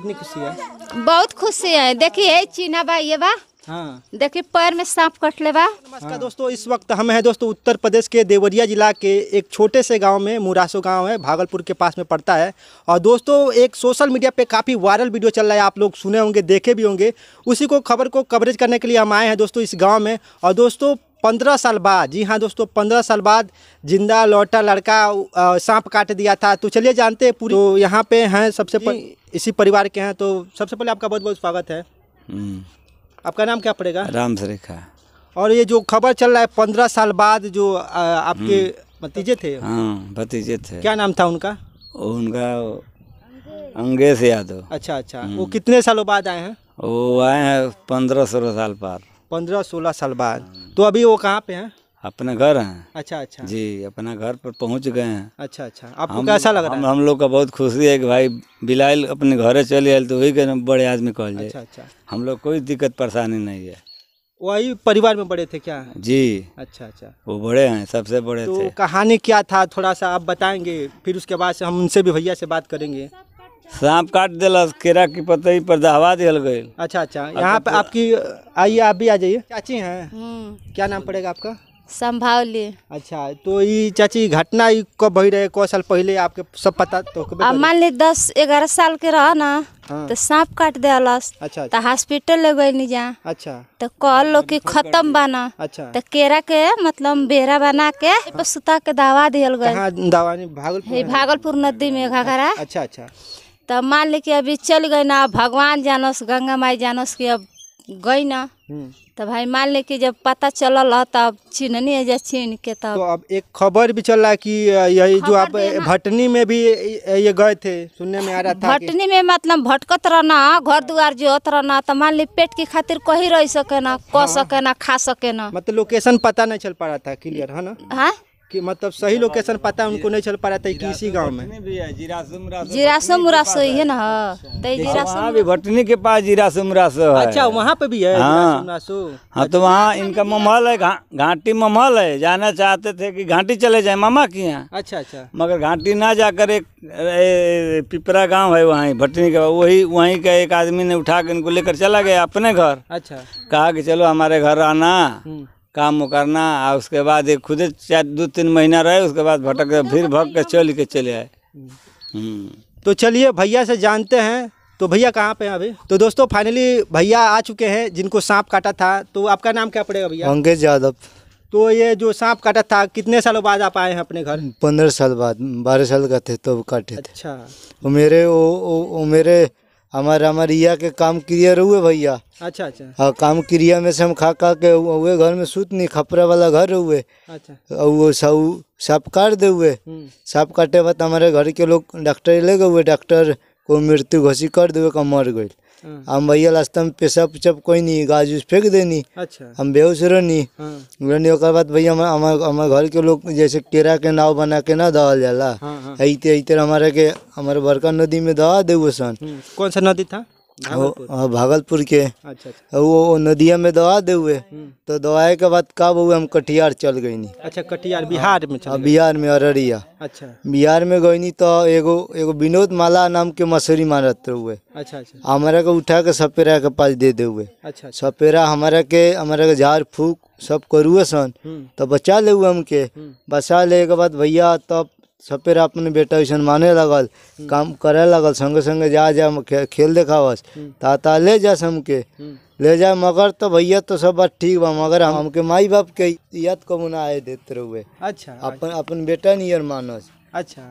कितनी खुशी है बहुत खुशी है देखिए चीना भाई ये बा हाँ देखिए पैर में सांप कट ले बा नमस्कार हाँ। दोस्तों इस वक्त हम हैं दोस्तों उत्तर प्रदेश के देवरिया जिला के एक छोटे से गांव में मुरासो गांव है भागलपुर के पास में पड़ता है और दोस्तों एक सोशल मीडिया पे काफ़ी वायरल वीडियो चल रहा है आप लोग सुने होंगे देखे भी होंगे उसी को खबर को कवरेज करने के लिए हम आए हैं दोस्तों इस गाँव में और दोस्तों पंद्रह साल बाद जी हाँ दोस्तों पंद्रह साल बाद जिंदा लौटा लड़का सांप काट दिया था तो चलिए जानते हैं पूरी तो यहाँ पे हैं सबसे पर, इसी परिवार के हैं तो सबसे पहले आपका बहुत बहुत स्वागत है हम्म। आपका नाम क्या पड़ेगा राम रेखा और ये जो खबर चल रहा है पंद्रह साल बाद जो आ, आपके हम्म। भतीजे थे हाँ भतीजे थे क्या नाम था उनका उनका अंगेश यादव अच्छा अच्छा वो हम्म। कितने सालों बाद आए हैं वो आए हैं पंद्रह सोलह साल बाद पंद्रह सोलह साल बाद हाँ। तो अभी वो कहाँ पे हैं अपना घर है अच्छा अच्छा जी अपना घर पर पहुंच गए हैं अच्छा अच्छा आपको कैसा लग रहा है हम, हम लोग का बहुत खुशी है कि भाई बिलाल अपने घरे चले आए तो वही के बड़े आदमी कहल जाए अच्छा अच्छा हम लोग कोई दिक्कत परेशानी नहीं है वही परिवार में बड़े थे क्या जी अच्छा अच्छा वो बड़े हैं सबसे बड़े तो थे कहानी क्या था थोड़ा सा आप बताएंगे फिर उसके बाद से हम उनसे भी भैया से बात करेंगे सांप काट दिल केरा की पतई पर दहवा दिल गई अच्छा अच्छा यहाँ पे तो- आपकी आइए आप भी आ जाइए चाची हैं हम्म। क्या नाम पड़ेगा आपका संभावली अच्छा तो ये चाची घटना कब भई रहे कौ साल पहले आपके सब पता तो मान ली दस ग्यारह साल के रह ना हाँ। तो सांप काट दे अच्छा, तो हॉस्पिटल अच्छा। ले गई जा अच्छा तो कल लोग की खत्म बना अच्छा तो केरा के मतलब बेरा बना के हाँ। सुता के दवा दिल गए भागलपुर भागलपुर नदी में घाघरा अच्छा अच्छा तब मान ली कि अभी चल गए ना भगवान जानस गंगा माई जानस कि अब गई ना तो भाई मान ली कि जब पता चल तब छीननी है जा छीन के तब तो अब एक खबर भी चल रहा कि यही जो आप भटनी में भी ये गए थे सुनने में आ रहा था भटनी में मतलब भटकत रहना घर द्वार जो जोत रहना तो मान ली पेट की खातिर कहीं रह सके ना कह हाँ, हाँ। सके ना खा सके ना मतलब लोकेशन पता नहीं चल पा रहा था क्लियर है ना हाँ कि मतलब सही लोकेशन पता है उनको नहीं चल पा रहा था कि इसी गांव में जीरासम मुरासो ही है ना हाँ, तो जीरासम भी भटनी के पास जीरासम मुरासो है अच्छा वहाँ पे भी है हाँ हाँ तो वहाँ इनका ममहल है घाटी ममहल है जाना चाहते थे कि घाटी चले जाए मामा की यहाँ अच्छा अच्छा मगर घाटी ना जाकर एक पिपरा गाँव है वहाँ भटनी के वही वही का एक आदमी ने उठा के इनको लेकर चला गया अपने घर अच्छा कहा की चलो हमारे घर आना हम्म। काम करना और उसके बाद एक खुद चार दो तीन महीना रहे उसके बाद भटक गए फिर भग के चल के चले आए हम्म। तो चलिए भैया से जानते हैं तो भैया कहाँ पे हैं अभी तो दोस्तों फाइनली भैया आ चुके हैं जिनको सांप काटा था तो आपका नाम क्या पड़ेगा भैया अंकेश यादव तो ये जो सांप काटा था कितने सालों बाद आप आए हैं अपने घर पंद्रह साल बाद बारह साल का थे तब तो काटे थे अच्छा वो मेरे वो मेरे हमारे हमारिया के काम क्रिया हुए भैया अच्छा अच्छा हाँ काम क्रिया में से हम खा खा के हुए घर में सूत नहीं खपरा वाला घर हुए अच्छा वो सब साफ काट दे हुए हम्म। साफ काटे बाद हमारे घर के लोग डॉक्टर ले गए हुए डॉक्टर को मृत्यु घोषित कर देवे का मर गई हाँ। हम भैया रास्ता में पेशाब पेशाब कोई नहीं गाज उज फेंक देनी अच्छा हम बेहूस रहनी हाँ। रहनी और बाद भैया हमारे घर के लोग जैसे केरा के नाव बना के ना दहल जाला हाँ, ऐते ऐते हमारे के हमारे बड़का नदी में दहा देवे सन कौन सा नदी था भागलपुर हाँ, भागलपुर के अच्छा वो, अच्छा। हाँ, वो नदिया में दवा दे हुए हम्म। तो दवाए के बाद कब हुए हम कटिहार चल गई नी अच्छा कटिहार बिहार में चल हाँ, बिहार में अररिया अच्छा बिहार में गई नी तो एगो एगो विनोद माला नाम के मसूरी मारत हुए अच्छा अच्छा हमारा के उठा के सपेरा के पास दे दे हुए अच्छा, अच्छा। सपेरा हमारा के हमारा के झाड़ फूक सब करुए सन हम्म। तो बचा ले हुए हमके हम्म। बचा ले के बाद भैया तब सब पे अपने बेटा ऐसा माने लगल काम करे लगल संगे संगे जा जा खेल देखावस हम्म। ताता ले जा हमके हम्म। ले जा मगर तो भैया तो सब बात ठीक बा मगर हम हमके माई बाप के याद को मुना आए देते रहुए अच्छा, अच्छा अपन अपन बेटा नहीं यार मानस अच्छा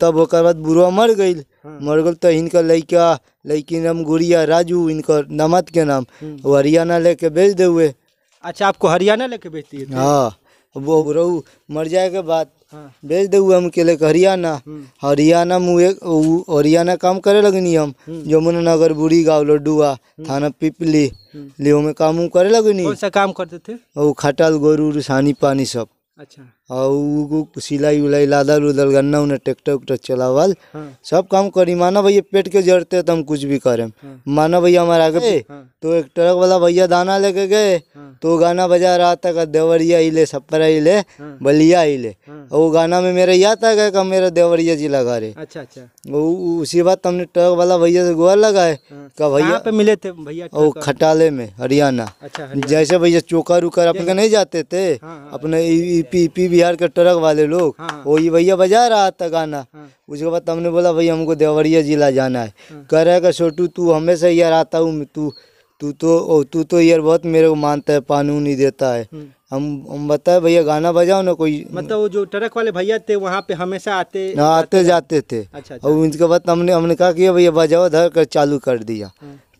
तब ओकर बाद मर गई हाँ। मर गल तो इनका लड़का लड़की नाम गुड़िया राजू इनका नमत के नाम हम्म। हरियाणा लेके बेच दे हुए अच्छा आपको हरियाणा लेके बेचती है हाँ वो बुरऊ मर जाए के बाद हाँ। भेज बेच दे हम के हरियाणा हम्म। हरियाणा मुँह हरियाणा काम करे लगनी हम हम्म। यमुना नगर बुरी गाँव लड्डुआ हम्म। थाना पिपली लियो में काम करे लगनी कौन सा काम करते थे वो खटल गोरू सानी पानी सब अच्छा और सिलाई उलाई लादल उदल गन्ना उन्ना ट्रैक्टर उक्टर चलावल हाँ। सब काम करी माना भैया पेट के जरते तो हम कुछ भी करें हाँ। माना भैया हमारे आगे हाँ। तो एक ट्रक वाला भैया दाना लेके गए हाँ। तो गाना बजा रहा था का देवरिया हिले सपरा हिले हाँ। बलिया हिले हाँ। और वो गाना में मेरा याद आ गया मेरा देवरिया जी लगा रहे अच्छा अच्छा वो उसी बात हमने ट्रक वाला भैया से गोवा लगाए का भैया पे मिले थे भैया वो खटाले में हरियाणा अच्छा जैसे भैया चोकर उकर अपने नहीं जाते थे अपने ईपी भी बिहार के ट्रक वाले लोग वो हाँ। ये भैया बजा रहा था गाना हाँ। उसके बाद हमने बोला भैया हमको देवरिया जिला जाना है हाँ। कह रहा है छोटू तू हमेशा यार आता हूँ तू तू तो ओ तू तो यार बहुत मेरे को मानता है पानू नहीं देता है हाँ। हम हम बताए भैया गाना बजाओ ना कोई मतलब वो जो ट्रक वाले भैया थे वहाँ पे हमेशा आते हाँ, आते जाते थे अच्छा, अच्छा। और उनके बाद हमने हमने कहा कि भैया बजाओ धर कर चालू कर दिया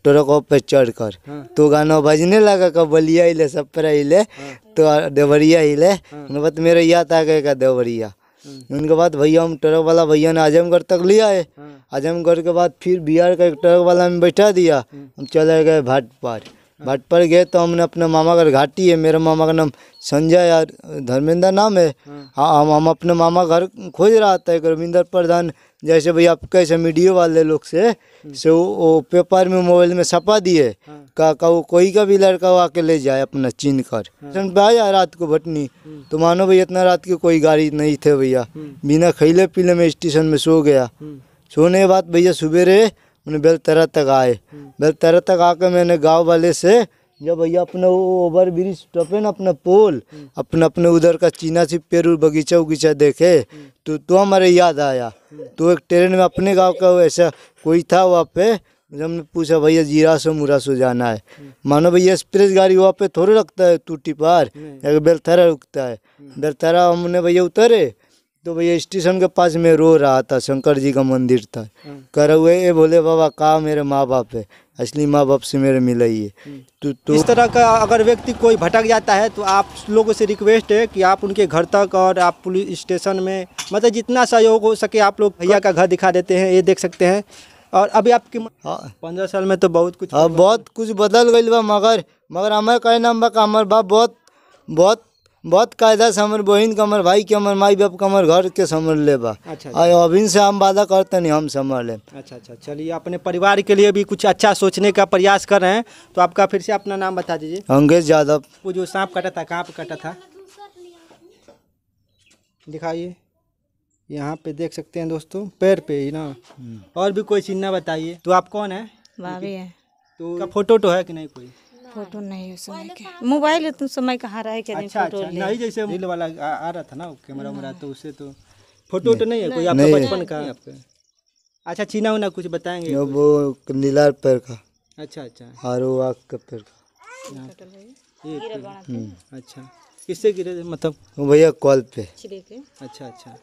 ट्रक पे चढ़ कर हाँ। तो गाना बजने लगा कब बलिया हिले सब पर हिले हाँ। तो देवरिया हिले हाँ। उनके बाद मेरे याद आ गए का देवरिया हाँ। उनके बाद भैया हम ट्रक वाला भैया ने आजमगढ़ तक लिया है आजमगढ़ के बाद फिर बिहार का एक ट्रक वाला में बैठा दिया हम चले गए भाट पर भाट पर गए तो हमने अपने मामा घर घाटी है मेरे मामा का नाम संजय और धर्मेंद्र नाम है हम हम अपने मामा घर खोज रहा था रविंदर प्रधान जैसे भाई आप कैसे मीडियो वाले लोग से हम्म। से वो पेपर में मोबाइल में छपा दिए हाँ। का, का वो कोई का भी लड़का वो आके ले जाए अपना चीन कर स्टेशन पे आया रात को भटनी हम्म। तो मानो भाई इतना रात की कोई गाड़ी नहीं थे भैया हम्म। बिना खैले पीले में स्टेशन में सो गया सोने के बाद भैया सुबेरे मैंने बेलतरा तक आए बेलतरा तक आकर मैंने गाँव वाले से जब भैया अपना वो ओवर ब्रिज टपे ना अपना पोल अपने अपने उधर का चीना सी पेड़ बगीचा उगीचा देखे तो तो हमारे याद आया तो एक ट्रेन में अपने गांव का ऐसा कोई था वहाँ पे जब तो हमने पूछा भैया जीरा सो मुरा सो जाना है मानो भैया एक्सप्रेस गाड़ी वहाँ पे थोड़े रखता है टूटी पार या बेलथरा रुकता है बेलथरा हमने भैया उतरे तो भैया स्टेशन के पास में रो रहा था शंकर जी का मंदिर था कर हुए ये बोले बाबा कहा मेरे माँ बाप है असली माँ बाप से मेरे मिले ही है तो, तो इस तरह का अगर व्यक्ति कोई भटक जाता है तो आप लोगों से रिक्वेस्ट है कि आप उनके घर तक और आप पुलिस स्टेशन में मतलब जितना सहयोग हो सके आप लोग भैया का घर दिखा देते हैं ये देख सकते हैं और अभी आपकी हाँ। पंद्रह साल में तो बहुत कुछ हाँ, बहुत कुछ बदल गई बा मगर मगर हमें कहना बा हमारे बाप बहुत बहुत बहुत कायदा से हमारे बहन के हमारे भाई के हमारे माई बाप के हमारे घर के समर ले अच्छा, अच्छा। अभिन से हम वादा करते नहीं हम समर ले अच्छा अच्छा चलिए अपने परिवार के लिए भी कुछ अच्छा सोचने का प्रयास कर रहे हैं तो आपका फिर से अपना नाम बता दीजिए अंगेश यादव वो जो सांप कटा था कहाँ पर कटा था दिखाइए यहाँ पे देख सकते हैं दोस्तों पैर पे ही ना हम्म। और भी कोई चिन्ह बताइए तो आप कौन है है तो फोटो तो है कि नहीं कोई फोटो तो नहीं है समय के मोबाइल है तुम समय कहाँ रहे के दिन अच्छा, फोटो अच्छा, नहीं जैसे रील वाला आ, आ रहा था ना कैमरा उमरा हाँ। तो उससे तो फोटो तो नहीं है कोई आपका बचपन का आपका अच्छा चीना उना कुछ बताएंगे वो नीला पैर का अच्छा अच्छा हारो आग का पैर का हम्म। अच्छा किससे गिरे मतलब भैया कॉल पे अच्छा अच्छा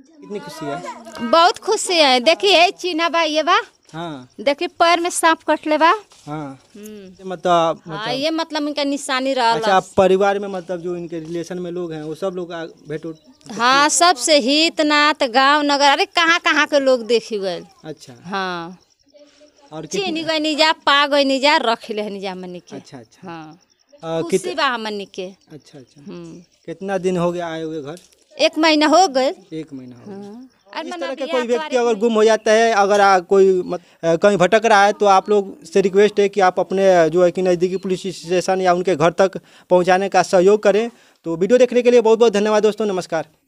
कितनी खुशी है बहुत खुशी है देखिए चीना बा ये बा हाँ। देखिए पैर में सांप कट ले हाँ।, हम्म। मतलब, हाँ। मतलब, मतलब हाँ, ये मतलब इनका निशानी रहा अच्छा आप परिवार में मतलब जो इनके रिलेशन में लोग हैं वो सब लोग भेंट उठ हाँ सबसे हित नाथ गाँव नगर अरे कहाँ कहाँ के लोग देखे गए अच्छा हाँ और चीनी गई निजा पा गई निजा रख ले निजा मनी के अच्छा अच्छा हाँ आ, कित... हमनी के अच्छा अच्छा हम्म। कितना दिन हो गया आए हुए घर एक महीना हो गए एक महीना हो गया हाँ। इस तरह का कोई व्यक्ति अगर गुम हो जाता है अगर आ, कोई मत, आ, कहीं भटक रहा है तो आप लोग से रिक्वेस्ट है कि आप अपने जो है कि नज़दीकी पुलिस स्टेशन या उनके घर तक पहुंचाने का सहयोग करें तो वीडियो देखने के लिए बहुत बहुत धन्यवाद दोस्तों नमस्कार